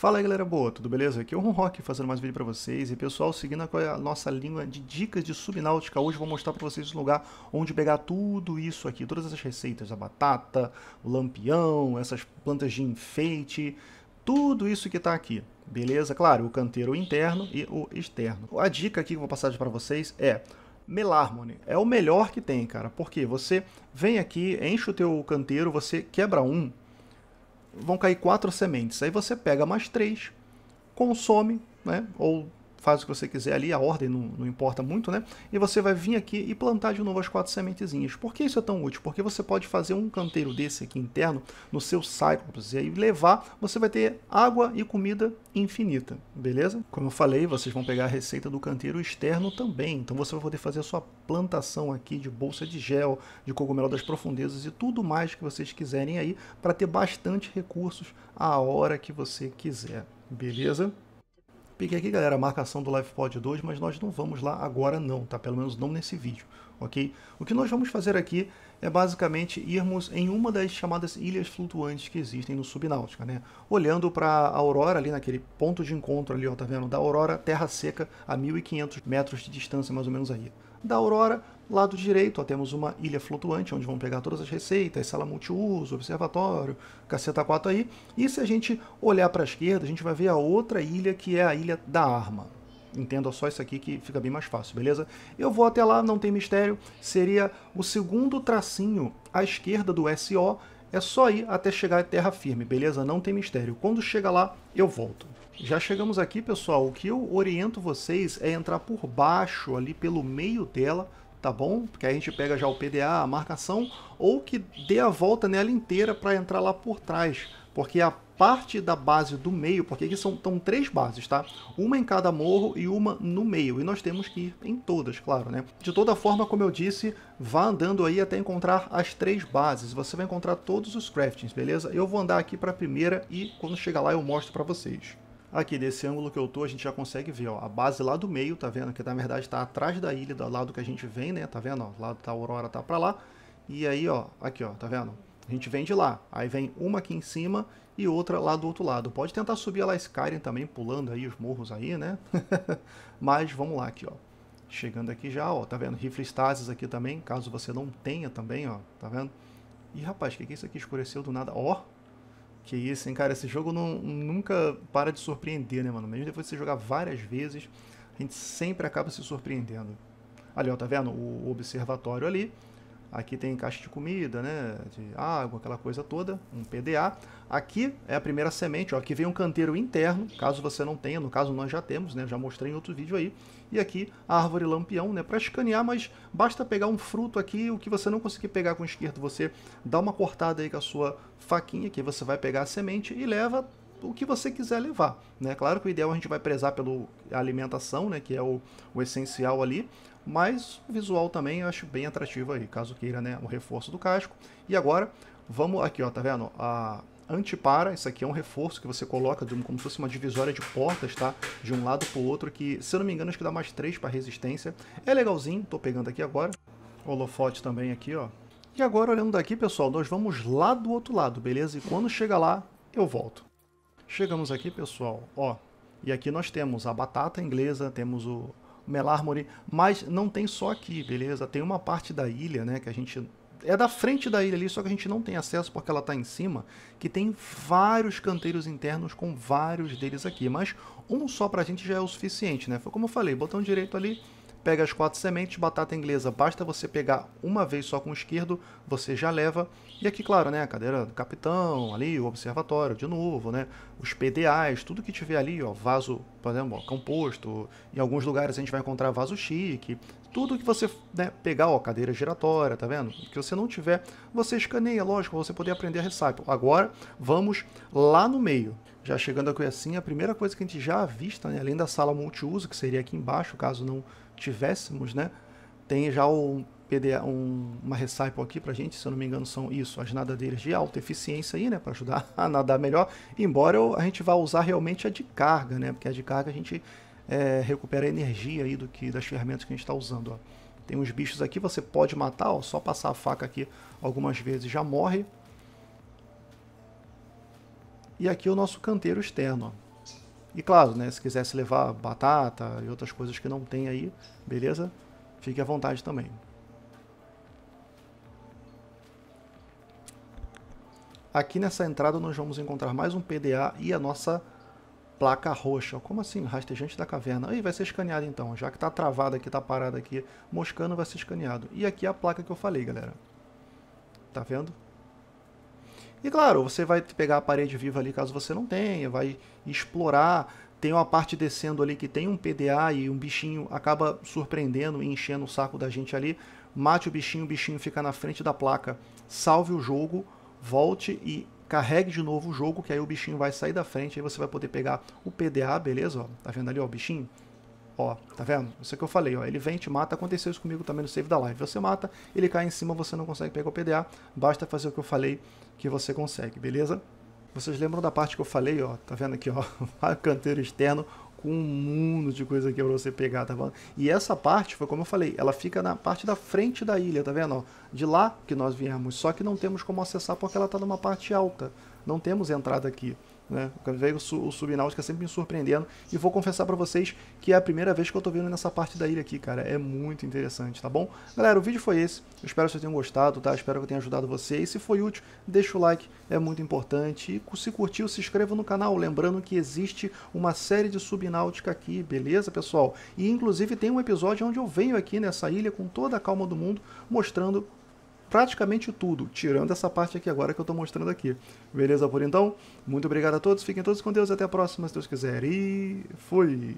Fala aí galera boa, tudo beleza? Aqui é o Ron Rock fazendo mais vídeo para vocês e pessoal, seguindo a nossa linha de dicas de subnáutica, hoje eu vou mostrar para vocês o lugar onde pegar tudo isso aqui, todas essas receitas, a batata, o lampião, essas plantas de enfeite, tudo isso que está aqui, beleza? Claro, o canteiro interno e o externo. A dica aqui que eu vou passar para vocês é Melarmony. É o melhor que tem, cara, porque você vem aqui, enche o teu canteiro, você quebra um, vão cair quatro sementes. Aí você pega mais três, consome, né? Ou faz o que você quiser ali, a ordem não, não, importa muito, né? E você vai vir aqui e plantar de novo as quatro sementezinhas. Por que isso é tão útil? Porque você pode fazer um canteiro desse aqui interno no seu Cyclops e aí levar, você vai ter água e comida infinita, beleza? Como eu falei, vocês vão pegar a receita do canteiro externo também, então você vai poder fazer a sua plantação aqui de bolsa de gel, de cogumelo das profundezas e tudo mais que vocês quiserem aí para ter bastante recursos a hora que você quiser, beleza? Pique aqui, galera, a marcação do LivePod 2, mas nós não vamos lá agora não, tá? Pelo menos não nesse vídeo, ok? O que nós vamos fazer aqui é basicamente irmos em uma das chamadas ilhas flutuantes que existem no Subnáutica, né? Olhando para a aurora ali naquele ponto de encontro ali, ó, tá vendo? Da aurora terra seca a 1500 metros de distância mais ou menos aí. Da aurora Lado direito, ó, temos uma ilha flutuante, onde vão pegar todas as receitas, sala multiuso, observatório, caceta 4 aí. E se a gente olhar para a esquerda, a gente vai ver a outra ilha, que é a ilha da arma. Entenda só isso aqui que fica bem mais fácil, beleza? Eu vou até lá, não tem mistério. Seria o segundo tracinho à esquerda do SO, é só ir até chegar à terra firme, beleza? Não tem mistério. Quando chega lá, eu volto. Já chegamos aqui, pessoal. O que eu oriento vocês é entrar por baixo, ali pelo meio dela, tá bom? Porque aí a gente pega já o PDA, a marcação, ou que dê a volta nela inteira para entrar lá por trás, porque a parte da base do meio, porque aqui são tão três bases, tá? Uma em cada morro e uma no meio, e nós temos que ir em todas, claro, né? De toda forma, como eu disse, vá andando aí até encontrar as três bases, você vai encontrar todos os craftings, beleza? Eu vou andar aqui para a primeira e quando chegar lá eu mostro para vocês. Aqui desse ângulo que eu tô, a gente já consegue ver, ó, a base lá do meio, tá vendo? Que na verdade tá atrás da ilha, do lado que a gente vem, né? Tá vendo? Ó, lado da tá, aurora tá para lá. E aí, ó, aqui, ó, tá vendo? A gente vem de lá. Aí vem uma aqui em cima e outra lá do outro lado. Pode tentar subir lá Skyrim também, pulando aí os morros aí, né? Mas vamos lá aqui, ó. Chegando aqui já, ó, tá vendo? Rifle Stasis aqui também, caso você não tenha também, ó, tá vendo? Ih, rapaz, o que, que é isso aqui? Escureceu do nada. Ó, que isso, hein, cara? Esse jogo não, nunca para de surpreender, né, mano? Mesmo depois de você jogar várias vezes, a gente sempre acaba se surpreendendo. Ali, ó, tá vendo? O observatório ali. Aqui tem caixa de comida, né? De água, aquela coisa toda, um PDA. Aqui é a primeira semente, ó. Aqui vem um canteiro interno, caso você não tenha, no caso nós já temos, né? Já mostrei em outro vídeo aí. E aqui a árvore lampião, né? Para escanear, mas basta pegar um fruto aqui, o que você não conseguir pegar com o esquerdo, você dá uma cortada aí com a sua faquinha, que você vai pegar a semente e leva o que você quiser levar. Né? Claro que o ideal é a gente vai prezar pela alimentação, né? que é o, o essencial ali, mas o visual também eu acho bem atrativo aí, caso queira, né, um reforço do casco. E agora, vamos aqui, ó, tá vendo? A antipara, isso aqui é um reforço que você coloca de, como se fosse uma divisória de portas, tá? De um lado pro outro, que, se eu não me engano, acho que dá mais 3 para resistência. É legalzinho, tô pegando aqui agora. Holofote também aqui, ó. E agora, olhando daqui, pessoal, nós vamos lá do outro lado, beleza? E quando chega lá, eu volto. Chegamos aqui, pessoal, ó. E aqui nós temos a batata inglesa, temos o, Melármore, mas não tem só aqui, beleza? Tem uma parte da ilha, né, que a gente é da frente da ilha ali, só que a gente não tem acesso porque ela está em cima, que tem vários canteiros internos com vários deles aqui, mas um só para a gente já é o suficiente, né? Foi como eu falei, botão direito ali, Pega as quatro sementes, batata inglesa, basta você pegar uma vez só com o esquerdo, você já leva. E aqui, claro, né, a cadeira do capitão, ali, o observatório, de novo, né, os PDAs, tudo que tiver ali, ó, vaso, por exemplo, ó, composto, em alguns lugares a gente vai encontrar vaso chique, tudo que você né, pegar, ó, cadeira giratória, tá vendo? Que você não tiver, você escaneia, lógico, você poder aprender a recipe. Agora, vamos lá no meio. Já chegando aqui assim, a primeira coisa que a gente já avista, né, além da sala multiuso, que seria aqui embaixo, caso não tivéssemos, né? Tem já um PDA, um, uma Recycle aqui pra gente, se eu não me engano, são isso, as nadadeiras de alta eficiência aí, né? Pra ajudar a nadar melhor, embora eu, a gente vá usar realmente a de carga, né? Porque a de carga a gente é, recupera a energia aí do que das ferramentas que a gente está usando, ó. Tem uns bichos aqui, você pode matar, ó, só passar a faca aqui algumas vezes já morre. E aqui é o nosso canteiro externo, ó. E claro, né, se quisesse levar batata e outras coisas que não tem aí, beleza? Fique à vontade também. Aqui nessa entrada nós vamos encontrar mais um PDA e a nossa placa roxa. Como assim? Rastejante da caverna. Aí vai ser escaneado então, já que está travado aqui, está parado aqui, moscando vai ser escaneado. E aqui é a placa que eu falei, galera. Tá vendo? E claro, você vai pegar a parede viva ali caso você não tenha, vai explorar. Tem uma parte descendo ali que tem um PDA e um bichinho acaba surpreendendo e enchendo o saco da gente ali. Mate o bichinho, o bichinho fica na frente da placa. Salve o jogo, volte e carregue de novo o jogo, que aí o bichinho vai sair da frente, aí você vai poder pegar o PDA, beleza? Ó, tá vendo ali ó, o bichinho? Ó, tá vendo? Isso que eu falei, ó. Ele vem, te mata. Aconteceu isso comigo também no save da live. Você mata, ele cai em cima, você não consegue pegar o PDA. Basta fazer o que eu falei que você consegue, beleza? Vocês lembram da parte que eu falei, ó? Tá vendo aqui, ó? Canteiro externo com um mundo de coisa aqui pra você pegar, tá bom? E essa parte, foi como eu falei, ela fica na parte da frente da ilha, tá vendo? Ó, de lá que nós viemos, só que não temos como acessar porque ela tá numa parte alta. Não temos entrada aqui. Né? O, o Subnáutica sempre me surpreendendo. E vou confessar para vocês que é a primeira vez que eu tô vendo nessa parte da ilha aqui, cara. É muito interessante, tá bom? Galera, o vídeo foi esse. Eu espero que vocês tenham gostado, tá? espero que eu tenha ajudado vocês. se foi útil, deixa o like, é muito importante. E se curtiu, se inscreva no canal. Lembrando que existe uma série de Subnáutica aqui, beleza, pessoal? E inclusive tem um episódio onde eu venho aqui nessa ilha com toda a calma do mundo, mostrando praticamente tudo, tirando essa parte aqui agora que eu estou mostrando aqui. Beleza por então? Muito obrigado a todos, fiquem todos com Deus, até a próxima se Deus quiser e fui!